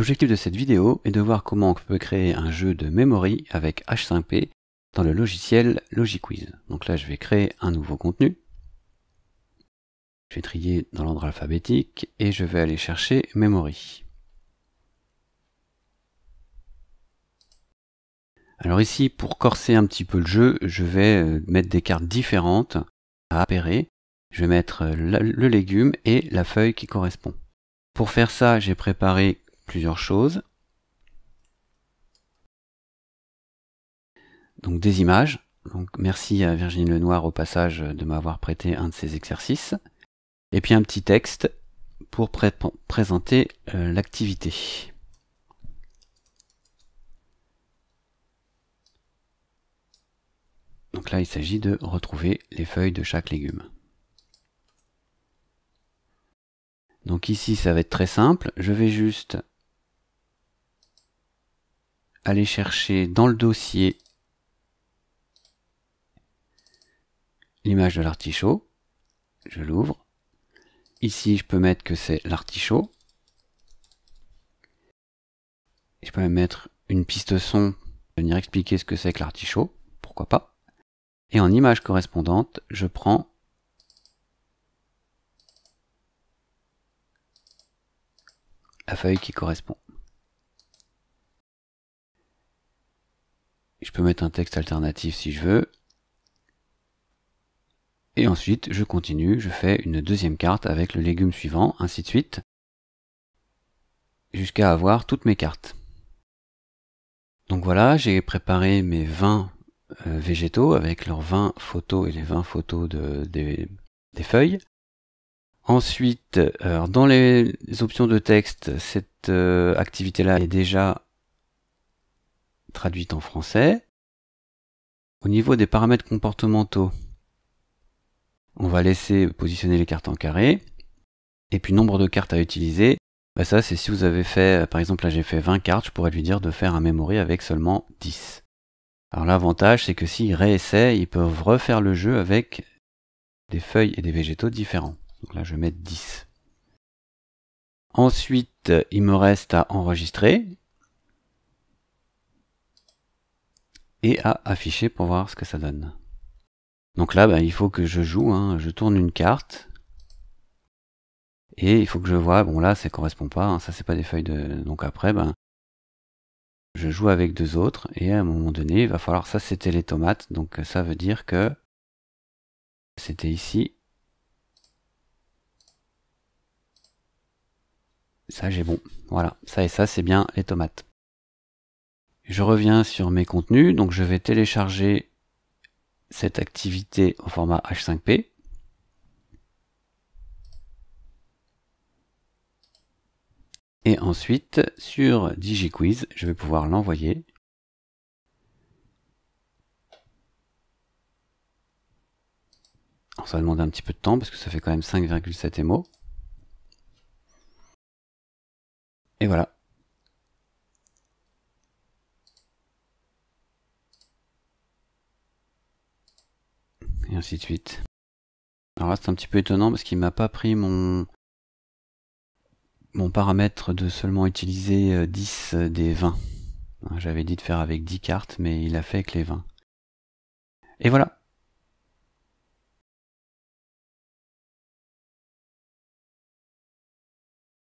L'objectif de cette vidéo est de voir comment on peut créer un jeu de memory avec H5P dans le logiciel LogiQuiz. Donc là, je vais créer un nouveau contenu. Je vais trier dans l'ordre alphabétique et je vais aller chercher memory. Alors ici, pour corser un petit peu le jeu, je vais euh, mettre des cartes différentes à appairer. Je vais mettre euh, le légume et la feuille qui correspond. Pour faire ça, j'ai préparé plusieurs choses. Donc des images. Donc merci à Virginie Lenoir au passage de m'avoir prêté un de ces exercices. Et puis un petit texte pour présenter euh, l'activité. Donc là, il s'agit de retrouver les feuilles de chaque légume. Donc ici, ça va être très simple. Je vais juste aller chercher dans le dossier l'image de l'artichaut. Je l'ouvre. Ici, je peux mettre que c'est l'artichaut. Je peux même mettre une piste son, venir expliquer ce que c'est que l'artichaut, pourquoi pas. Et en image correspondante, je prends la feuille qui correspond. Je peux mettre un texte alternatif si je veux. Et ensuite, je continue, je fais une deuxième carte avec le légume suivant, ainsi de suite, jusqu'à avoir toutes mes cartes. Donc voilà, j'ai préparé mes 20 euh, végétaux avec leurs 20 photos et les 20 photos des, feuilles. Ensuite, euh, dans les options de texte, cette euh, activité-là est déjà traduite en français. Au niveau des paramètres comportementaux, on va laisser positionner les cartes en carré. Et puis nombre de cartes à utiliser, bah ça c'est si vous avez fait, par exemple là j'ai fait 20 cartes, je pourrais lui dire de faire un memory avec seulement 10. Alors l'avantage c'est que s'ils réessaient, ils peuvent refaire le jeu avec des feuilles et des végétaux différents. Donc là je vais mettre 10. Ensuite, il me reste à enregistrer. et à afficher pour voir ce que ça donne. Donc là, ben, il faut que je joue, hein, je tourne une carte, et il faut que je vois, bon là, ça ne correspond pas, ça hein, ça c'est pas des feuilles de... Donc après, ben, je joue avec deux autres, et à un moment donné, il va falloir, ça c'était les tomates, donc euh, ça veut dire que c'était ici. Ça j'ai bon, voilà, ça et ça c'est bien les tomates. Je reviens sur mes contenus, donc je vais télécharger cette activité au format H5P. Et ensuite, sur DigiQuiz, je vais pouvoir l'envoyer. Ça va demander un petit peu de temps parce que ça fait quand même 5,7 MO. Et voilà, et ainsi de suite. Alors là, c'est un petit peu étonnant parce qu'il m'a pas pris mon mon paramètre de seulement utiliser 10 euh, euh, des 20. Hein, j'avais dit de faire avec 10 cartes, mais il a fait avec les 20. Et voilà,